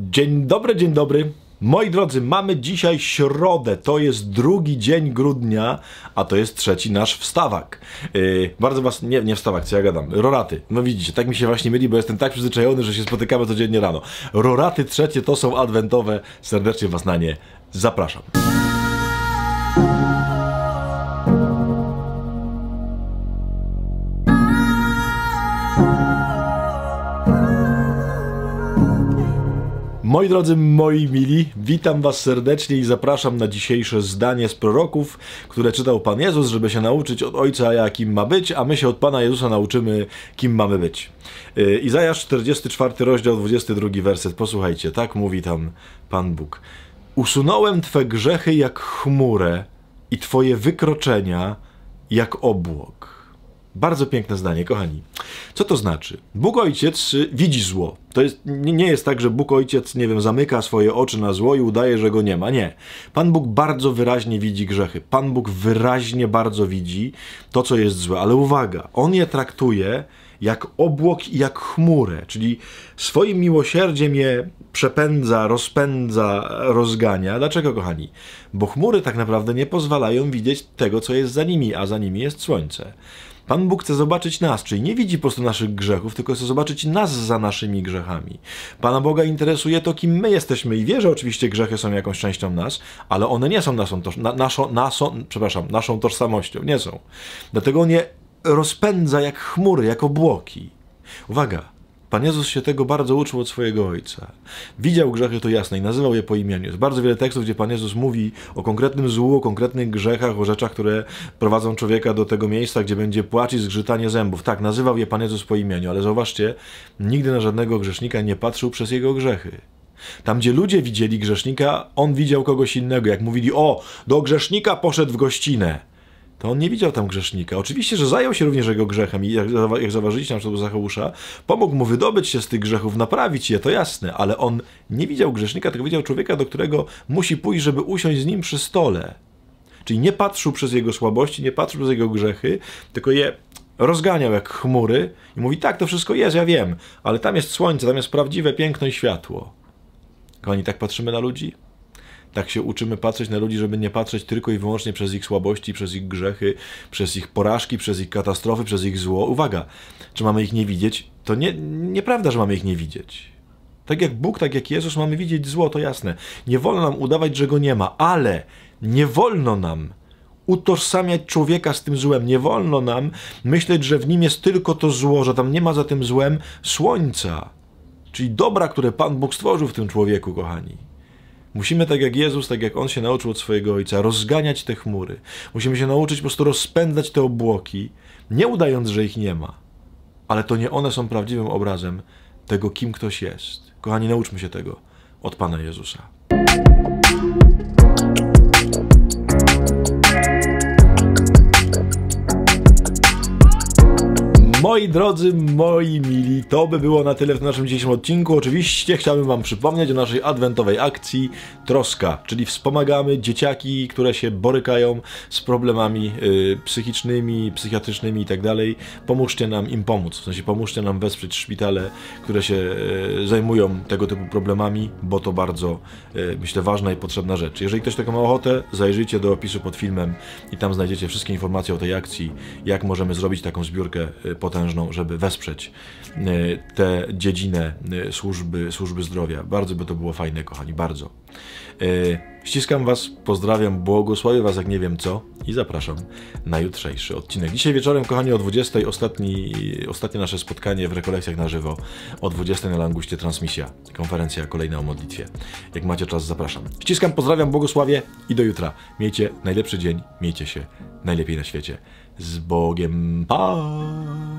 Dzień dobry, dzień dobry. Moi drodzy, mamy dzisiaj środę, to jest drugi dzień grudnia, a to jest trzeci nasz wstawak. Yy, bardzo was, nie, nie wstawak, co ja gadam, roraty. No widzicie, tak mi się właśnie myli, bo jestem tak przyzwyczajony, że się spotykamy codziennie rano. Roraty trzecie to są adwentowe, serdecznie was na nie zapraszam. Moi drodzy, moi mili, witam was serdecznie i zapraszam na dzisiejsze zdanie z proroków, które czytał Pan Jezus, żeby się nauczyć od Ojca, jakim ma być, a my się od Pana Jezusa nauczymy, kim mamy być. Y, Izajasz 44 rozdział 22 werset. Posłuchajcie, tak mówi tam Pan Bóg. Usunąłem Twe grzechy jak chmurę i Twoje wykroczenia jak obłok. Bardzo piękne zdanie, kochani. Co to znaczy? Bóg Ojciec y, widzi zło, to jest, nie jest tak, że Bóg Ojciec, nie wiem, zamyka swoje oczy na zło i udaje, że go nie ma. Nie. Pan Bóg bardzo wyraźnie widzi grzechy. Pan Bóg wyraźnie bardzo widzi to, co jest złe. Ale uwaga, On je traktuje jak obłok i jak chmurę, czyli swoim miłosierdziem je przepędza, rozpędza, rozgania. Dlaczego, kochani? Bo chmury tak naprawdę nie pozwalają widzieć tego, co jest za nimi, a za nimi jest słońce. Pan Bóg chce zobaczyć nas, czyli nie widzi po prostu naszych grzechów, tylko chce zobaczyć nas za naszymi grzechami. Pana Boga interesuje to, kim my jesteśmy i wie, że oczywiście grzechy są jakąś częścią nas, ale one nie są naszą, toż, na, naszą, naszą, przepraszam, naszą tożsamością, nie są. Dlatego on je rozpędza jak chmury, jak obłoki. Uwaga, Pan Jezus się tego bardzo uczył od swojego ojca. Widział grzechy, to jasne, i nazywał je po imieniu. Jest bardzo wiele tekstów, gdzie Pan Jezus mówi o konkretnym złu, o konkretnych grzechach, o rzeczach, które prowadzą człowieka do tego miejsca, gdzie będzie płacić zgrzytanie zębów. Tak, nazywał je Pan Jezus po imieniu, ale zauważcie, nigdy na żadnego grzesznika nie patrzył przez jego grzechy. Tam, gdzie ludzie widzieli grzesznika, on widział kogoś innego. Jak mówili, o, do grzesznika poszedł w gościnę to on nie widział tam grzesznika. Oczywiście, że zajął się również jego grzechem i jak, zauważyliście na przykład Zacheusza, pomógł mu wydobyć się z tych grzechów, naprawić je, to jasne, ale on nie widział grzesznika, tylko widział człowieka, do którego musi pójść, żeby usiąść z nim przy stole. Czyli nie patrzył przez jego słabości, nie patrzył przez jego grzechy, tylko je rozganiał jak chmury i mówi, tak, to wszystko jest, ja wiem, ale tam jest słońce, tam jest prawdziwe piękno i światło. Kochani, tak patrzymy na ludzi? tak się uczymy patrzeć na ludzi, żeby nie patrzeć tylko i wyłącznie przez ich słabości, przez ich grzechy, przez ich porażki, przez ich katastrofy, przez ich zło. Uwaga, czy mamy ich nie widzieć? To nie, nieprawda, że mamy ich nie widzieć. Tak jak Bóg, tak jak Jezus, mamy widzieć zło, to jasne. Nie wolno nam udawać, że go nie ma, ale nie wolno nam utożsamiać człowieka z tym złem. Nie wolno nam myśleć, że w nim jest tylko to zło, że tam nie ma za tym złem słońca, czyli dobra, które Pan Bóg stworzył w tym człowieku, kochani. Musimy tak jak Jezus, tak jak On się nauczył od swojego Ojca, rozganiać te chmury. Musimy się nauczyć po prostu rozpędzać te obłoki, nie udając, że ich nie ma. Ale to nie one są prawdziwym obrazem tego, kim ktoś jest. Kochani, nauczmy się tego od Pana Jezusa. Moi drodzy, moi mili, to by było na tyle w naszym dzisiejszym odcinku. Oczywiście chciałbym Wam przypomnieć o naszej adwentowej akcji Troska, czyli wspomagamy dzieciaki, które się borykają z problemami y, psychicznymi, psychiatrycznymi itd. Tak pomóżcie nam im pomóc, w sensie pomóżcie nam wesprzeć szpitale, które się y, zajmują tego typu problemami, bo to bardzo, y, myślę, ważna i potrzebna rzecz. Jeżeli ktoś taką ma ochotę, zajrzyjcie do opisu pod filmem i tam znajdziecie wszystkie informacje o tej akcji, jak możemy zrobić taką zbiórkę y, potem potężną, żeby wesprzeć e, tę dziedzinę e, służby, służby zdrowia. Bardzo by to było fajne, kochani, bardzo. E, ściskam Was, pozdrawiam, błogosławię Was jak nie wiem co i zapraszam na jutrzejszy odcinek. Dzisiaj wieczorem, kochani, o 20.00 ostatni, ostatnie nasze spotkanie w rekolekcjach na żywo. O 20.00 na Languście transmisja, konferencja kolejna o modlitwie. Jak macie czas, zapraszam. Ściskam, pozdrawiam, błogosławię i do jutra. Miejcie najlepszy dzień, miejcie się najlepiej na świecie. Z Bogiem, pa!